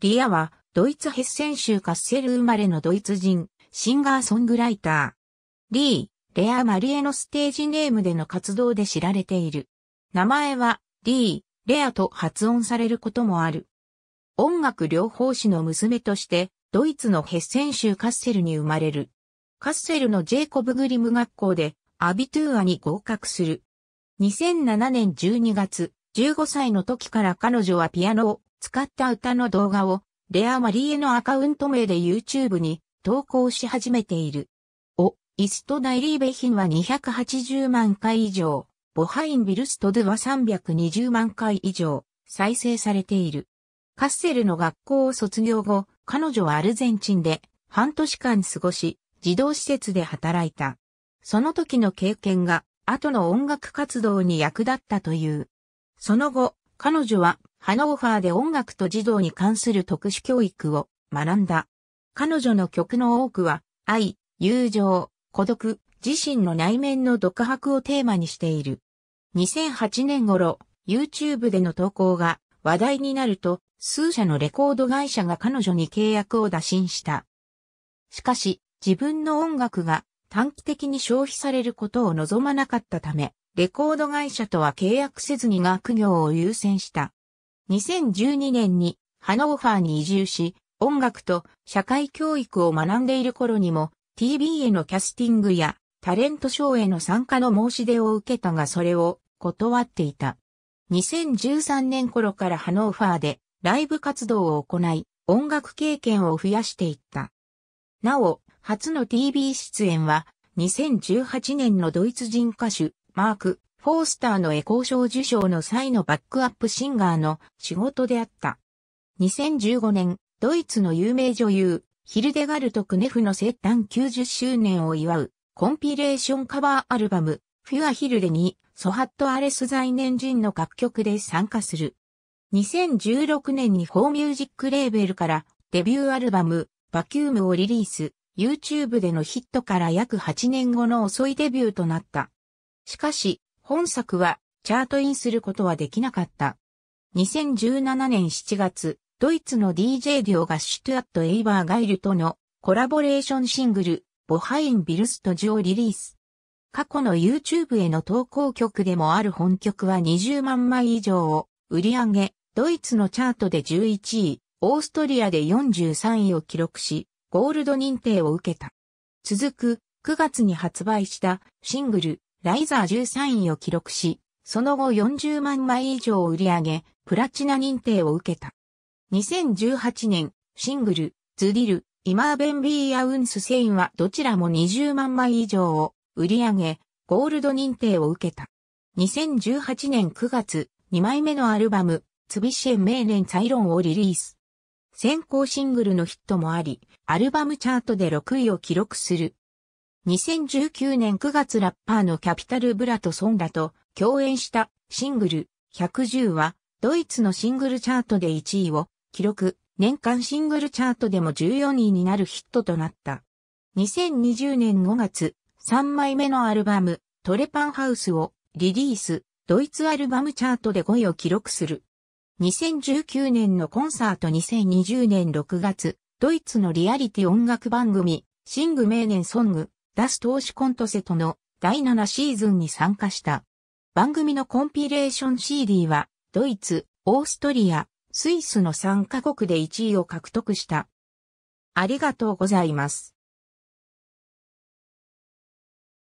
リアは、ドイツヘッセン州カッセル生まれのドイツ人、シンガーソングライター。リー、レア・マリエのステージネームでの活動で知られている。名前は、リー、レアと発音されることもある。音楽療法士の娘として、ドイツのヘッセン州カッセルに生まれる。カッセルのジェイコブ・グリム学校で、アビトゥーアに合格する。2007年12月、15歳の時から彼女はピアノを使った歌の動画を、レアマリエのアカウント名で YouTube に投稿し始めている。お、イストダイリーベヒンは280万回以上、ボハインビルストドゥは320万回以上、再生されている。カッセルの学校を卒業後、彼女はアルゼンチンで半年間過ごし、児童施設で働いた。その時の経験が、後の音楽活動に役立ったという。その後、彼女はハノーファーで音楽と児童に関する特殊教育を学んだ。彼女の曲の多くは、愛、友情、孤独、自身の内面の独白をテーマにしている。2008年頃、YouTube での投稿が話題になると、数社のレコード会社が彼女に契約を打診した。しかし、自分の音楽が短期的に消費されることを望まなかったため、レコード会社とは契約せずに学業を優先した。2012年にハノーファーに移住し、音楽と社会教育を学んでいる頃にも TV へのキャスティングやタレントショーへの参加の申し出を受けたがそれを断っていた。2013年頃からハノーファーでライブ活動を行い音楽経験を増やしていった。なお、初の TV 出演は2018年のドイツ人歌手マークフォースターのエコー賞受賞の際のバックアップシンガーの仕事であった。2015年、ドイツの有名女優、ヒルデガルト・クネフの生誕90周年を祝う、コンピレーションカバーアルバム、フュアヒルデに、ソハット・アレス在年人の楽曲で参加する。2016年にフォーミュージックレーベルからデビューアルバム、バキュームをリリース、YouTube でのヒットから約8年後の遅いデビューとなった。しかし、本作はチャートインすることはできなかった。2017年7月、ドイツの DJ デオがシュトゥアット・エイバー・ガイルとのコラボレーションシングル、ボハイン・ビルストジをリリース。過去の YouTube への投稿曲でもある本曲は20万枚以上を売り上げ、ドイツのチャートで11位、オーストリアで43位を記録し、ゴールド認定を受けた。続く9月に発売したシングルライザー13位を記録し、その後40万枚以上を売り上げ、プラチナ認定を受けた。2018年、シングル、ズディル、イマーベンビーアウンスセインはどちらも20万枚以上を売り上げ、ゴールド認定を受けた。2018年9月、2枚目のアルバム、ツビシェンメーレンサイロンをリリース。先行シングルのヒットもあり、アルバムチャートで6位を記録する2019年9月ラッパーのキャピタル・ブラトソンラと共演したシングル110はドイツのシングルチャートで1位を記録、年間シングルチャートでも14位になるヒットとなった。2020年5月、3枚目のアルバム、トレパンハウスをリリース、ドイツアルバムチャートで5位を記録する。2019年のコンサート2020年6月、ドイツのリアリティ音楽番組、シング名年ソング、ダス投資コントセとの第7シーズンに参加した。番組のコンピレーション CD は、ドイツ、オーストリア、スイスの3カ国で1位を獲得した。ありがとうございます。